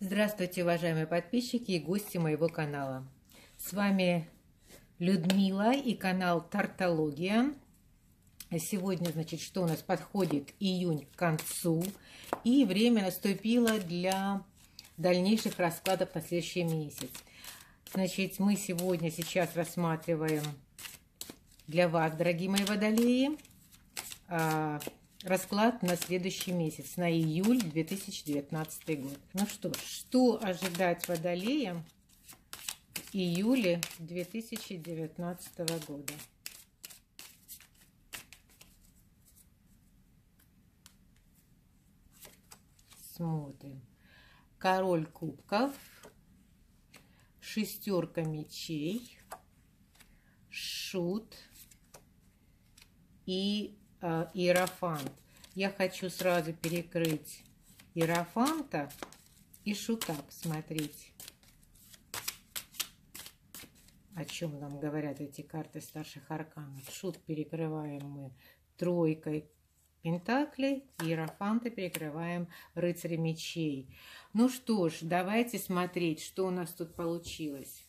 Здравствуйте, уважаемые подписчики и гости моего канала. С вами Людмила и канал Тартология. Сегодня, значит, что у нас подходит июнь к концу. И время наступило для дальнейших раскладов на следующий месяц. Значит, мы сегодня сейчас рассматриваем для вас, дорогие мои водолеи, а, Расклад на следующий месяц, на июль 2019 год. Ну что, что ожидать водолеям в июле 2019 года? Смотрим. Король кубков, шестерка мечей, шут и э, иерофант. Я хочу сразу перекрыть иерофанта и шута. Посмотреть, о чем нам говорят эти карты старших арканов. Шут перекрываем мы тройкой Пентаклей и Иерофанта перекрываем рыцаря мечей. Ну что ж, давайте смотреть, что у нас тут получилось.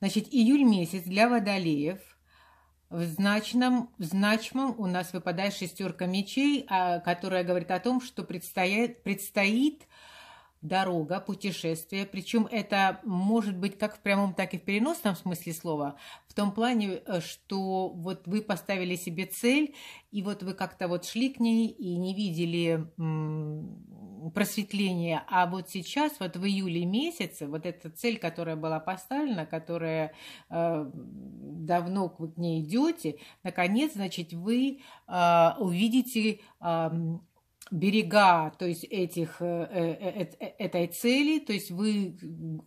Значит, июль месяц для водолеев в, значном, в значимом у нас выпадает шестерка мечей, а, которая говорит о том, что предстоит, предстоит дорога, путешествие, причем это может быть как в прямом, так и в переносном смысле слова, в том плане, э, что вот вы поставили себе цель, и вот вы как-то вот шли к ней и не видели просветления, а вот сейчас, вот в июле месяце, вот эта цель, которая была поставлена, которая э, давно к ней идете, наконец, значит, вы э, увидите э, берега, то есть этих, э, э, э, этой цели, то есть вы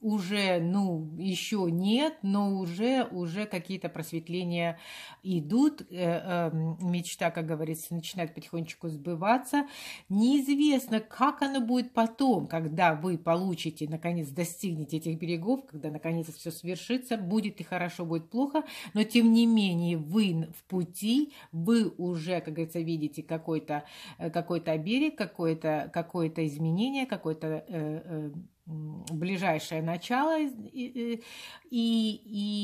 уже, ну, еще нет, но уже, уже какие-то просветления идут, эм, мечта, как говорится, начинает потихонечку сбываться. Неизвестно, как оно будет потом, когда вы получите, наконец, достигнете этих берегов, когда, наконец, все свершится, будет и хорошо, будет плохо, но, тем не менее, вы в пути, вы уже, как говорится, видите какой-то какой то обед, эфире какое-то какое изменение, какое-то э, э, ближайшее начало. И, и,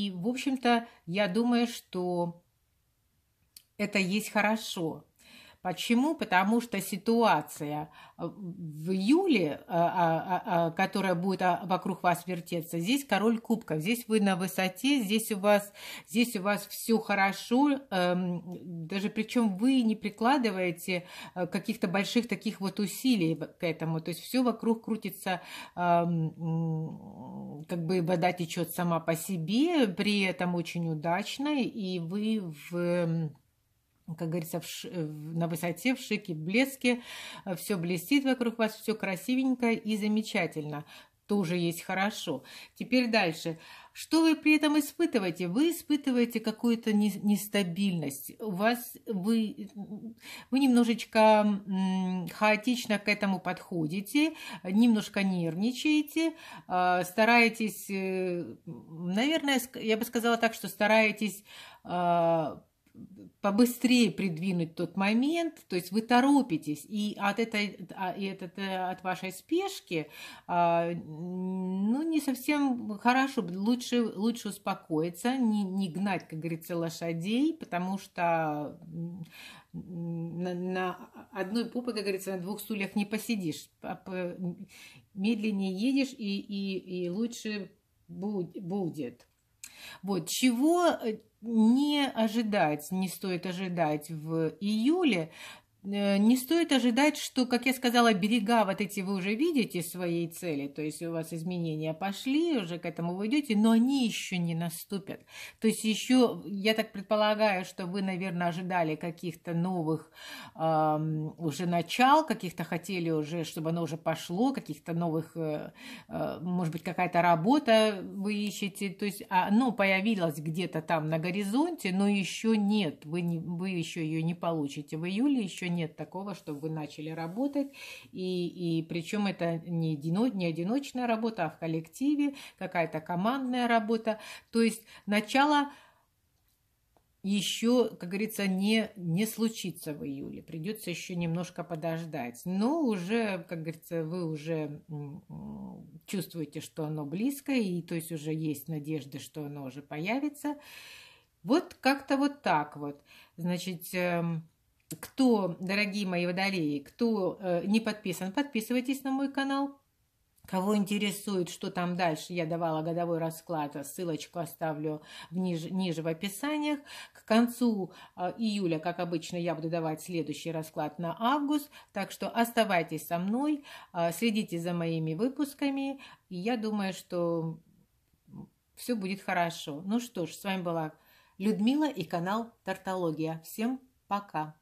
и в общем-то, я думаю, что это есть хорошо. Почему? Потому что ситуация э, в июле, э, а, а, а, которая будет вокруг вас вертеться, здесь король кубков, здесь вы на высоте, здесь у вас, здесь у вас все хорошо, эм, даже причем вы не прикладываете э, каких-то больших таких вот усилий к этому, то есть все вокруг крутится, эм, как бы вода течет сама по себе, при этом очень удачно, и вы в как говорится, в ш... Э, на высоте, в шике, в блеске. Э, все блестит вокруг вас, все красивенько и замечательно. Тоже есть хорошо. Теперь дальше. Что вы при этом испытываете? Вы испытываете какую-то нестабильность. У вас вы, вы немножечко хаотично к этому подходите, немножко нервничаете, э, стараетесь, наверное, я бы сказала так, что стараетесь побыстрее придвинуть тот момент, то есть вы торопитесь, и от этой, а, и от, от вашей спешки, а, ну, не совсем хорошо, лучше, лучше успокоиться, не, не гнать, как говорится, лошадей, потому что на, на одной попой, как говорится, на двух стульях не посидишь, а медленнее едешь, и, и, и лучше будет. Вот, чего э, не ожидать, не стоит ожидать в июле, Э, не стоит ожидать, что, как я сказала, берега вот эти вы уже видите своей цели, то есть у вас изменения пошли, уже к этому вы идете, но они еще не наступят. То есть еще, я так предполагаю, что вы, наверное, ожидали каких-то новых эм, уже начал, каких-то хотели уже, чтобы оно уже пошло, каких-то новых, э, э, может быть, какая-то работа вы ищете, то есть оно появилось где-то там на горизонте, но еще нет, вы, не, вы еще ее не получите в июле, еще нет такого, чтобы вы начали работать, и, и причем это не, едино, не одиночная работа, а в коллективе, какая-то командная работа. То есть начало еще, как говорится, не, не случится в июле. Придется еще немножко подождать. Но уже, как говорится, вы уже чувствуете, что оно близко, и то есть уже есть надежды, что оно уже появится. Вот как-то вот так вот. Значит, эм, кто, дорогие мои водолеи, кто э, не подписан, подписывайтесь на мой канал. Кого интересует, что там дальше, я давала годовой расклад, ссылочку оставлю ниже, ниже в описаниях. К концу э, июля, как обычно, я буду давать следующий расклад на август, так что оставайтесь со мной, э, следите за моими выпусками, и я думаю, что все будет хорошо. Ну что ж, с вами была Людмила и канал Тартология. Всем пока!